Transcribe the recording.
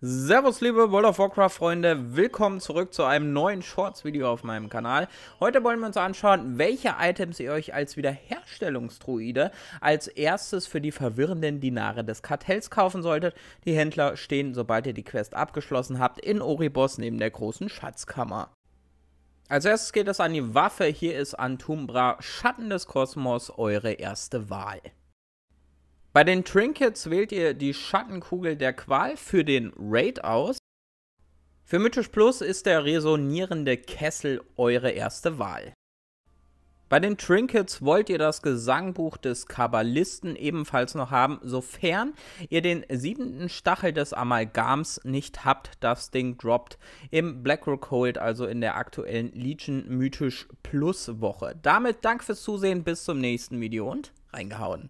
Servus liebe World of Warcraft Freunde, willkommen zurück zu einem neuen Shorts Video auf meinem Kanal. Heute wollen wir uns anschauen, welche Items ihr euch als Wiederherstellungstruide als erstes für die verwirrenden Dinare des Kartells kaufen solltet. Die Händler stehen, sobald ihr die Quest abgeschlossen habt, in Oribos neben der großen Schatzkammer. Als erstes geht es an die Waffe, hier ist Antumbra Schatten des Kosmos eure erste Wahl. Bei den Trinkets wählt ihr die Schattenkugel der Qual für den Raid aus. Für Mythisch Plus ist der resonierende Kessel eure erste Wahl. Bei den Trinkets wollt ihr das Gesangbuch des Kabbalisten ebenfalls noch haben, sofern ihr den siebenten Stachel des Amalgams nicht habt. Das Ding droppt im Blackrock Hold, also in der aktuellen Legion Mythisch Plus Woche. Damit danke fürs Zusehen, bis zum nächsten Video und reingehauen.